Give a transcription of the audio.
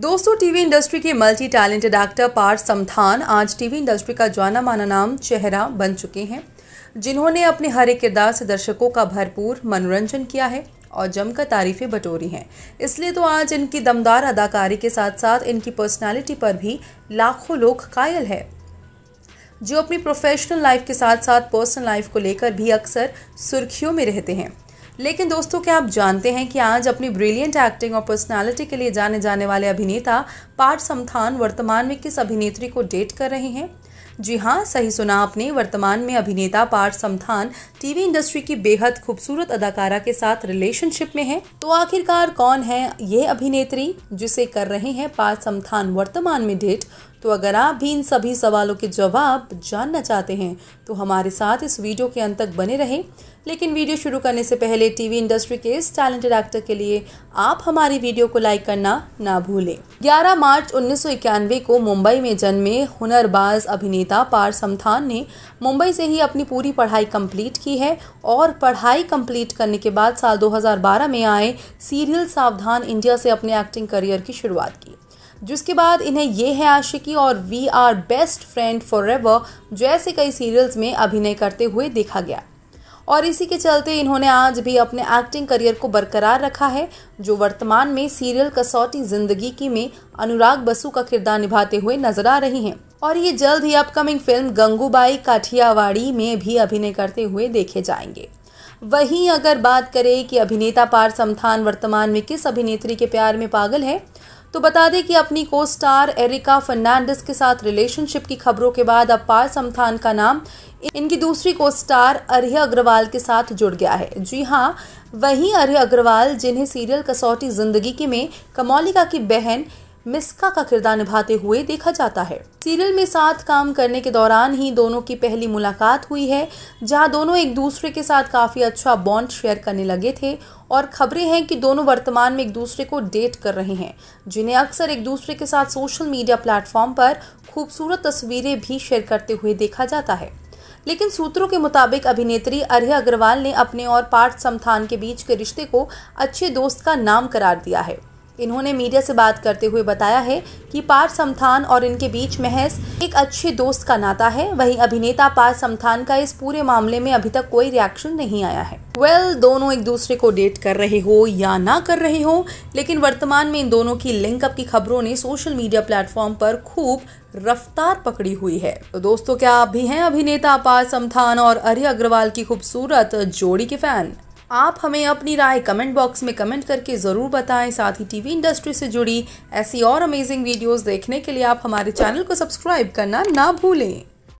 दोस्तों TV industry के multi talented actor Parth Samthaan आज टीवी इंडस्ट्री का जाना माना नाम चेहरा बन चुके हैं जिन्होंने अपने हर एक किरदार से दर्शकों का भरपूर मनोरंजन किया है और जमकर तारीफें बटोरी हैं इसलिए तो आज इनकी दमदार अदाकारी के साथ साथ इनकी पर्सनालिटी पर भी लाखों लोग कायल है जो अपनी प्रोफेशनल लाइफ के साथ साथ पर्सनल लाइफ को लेकर भी अक्सर सुर्खियों में रहते हैं लेकिन दोस्तों क्या आप जानते हैं कि आज अपनी ब्रिलियंट एक्टिंग और पर्सनालिटी के लिए जाने जाने वाले अभिनेता पार्थ समथान वर्तमान में किस अभिनेत्री को डेट कर रहे हैं जी हाँ सही सुना आपने वर्तमान में अभिनेता पार्थ समथान टीवी इंडस्ट्री की बेहद खूबसूरत अदाकारा के साथ रिलेशनशिप में है तो आखिरकार कौन है ये अभिनेत्री जिसे कर रहे हैं पार्थ समथान वर्तमान में डेट तो अगर आप भी इन सभी सवालों के जवाब जानना चाहते हैं तो हमारे साथ इस वीडियो के अंत तक बने रहें लेकिन वीडियो शुरू करने से पहले टीवी इंडस्ट्री के इस टैलेंटेड एक्टर के लिए आप हमारी वीडियो को लाइक करना ना भूलें 11 मार्च उन्नीस को मुंबई में जन्मे हुनरबाज अभिनेता पार समथान ने मुंबई से ही अपनी पूरी पढ़ाई कंप्लीट की है और पढ़ाई कंप्लीट करने के बाद साल 2012 में आए सीरियल सावधान इंडिया से अपने एक्टिंग करियर की शुरुआत की जिसके बाद इन्हें ये है आशिकी और we are best friend for ever जैसे कई सीरियल्स में अभिनय करते हुए देखा गया और इसी के चलते इन्होंने आज भी अपने एक्टिंग करियर को बरकरार रखा है जो वर्तमान में सीरियल कसौटी जिंदगी की में अनुराग बसु का किरदार निभाते हुए नजर आ रही हैं और ये जल्द ही अपकमिंग फिल्म गंगूबाई काठियावाड़ी में भी अभिनय करते हुए देखे जाएंगे वहीं अगर बात करें कि अभिनेता पार समथान वर्तमान में किस अभिनेत्री के प्यार में पागल है तो बता दें कि अपनी को स्टार एरिका फर्नांडिस के साथ रिलेशनशिप की खबरों के बाद अब पार समथान का नाम इनकी दूसरी को स्टार अर्य अग्रवाल के साथ जुड़ गया है जी हाँ वहीं अर्य अग्रवाल जिन्हें सीरियल कसौटी जिंदगी के में कमौलिका की बहन मिस्का का किरदार निभाते हुए देखा जाता है सीरियल में साथ काम करने के दौरान ही दोनों की पहली मुलाकात हुई है जहां दोनों एक दूसरे के साथ काफ़ी अच्छा बॉन्ड शेयर करने लगे थे और खबरें हैं कि दोनों वर्तमान में एक दूसरे को डेट कर रहे हैं जिन्हें अक्सर एक दूसरे के साथ सोशल मीडिया प्लेटफॉर्म पर खूबसूरत तस्वीरें भी शेयर करते हुए देखा जाता है लेकिन सूत्रों के मुताबिक अभिनेत्री अर्य अग्रवाल ने अपने और पार्थ समथान के बीच के रिश्ते को अच्छे दोस्त का नाम करार दिया है इन्होंने मीडिया से बात करते हुए बताया है कि पार्थ समथान और इनके बीच महज एक अच्छे दोस्त का नाता है वहीं अभिनेता पार समथान का इस पूरे मामले में अभी तक कोई रिएक्शन नहीं आया है वेल well, दोनों एक दूसरे को डेट कर रहे हो या ना कर रहे हो लेकिन वर्तमान में इन दोनों की लिंकअप की खबरों ने सोशल मीडिया प्लेटफॉर्म पर खूब रफ्तार पकड़ी हुई है तो दोस्तों क्या आप भी हैं अभिनेता पार समथान और अरे अग्रवाल की खूबसूरत जोड़ी के फैन आप हमें अपनी राय कमेंट बॉक्स में कमेंट करके ज़रूर बताएं साथ ही टीवी इंडस्ट्री से जुड़ी ऐसी और अमेजिंग वीडियोस देखने के लिए आप हमारे चैनल को सब्सक्राइब करना ना भूलें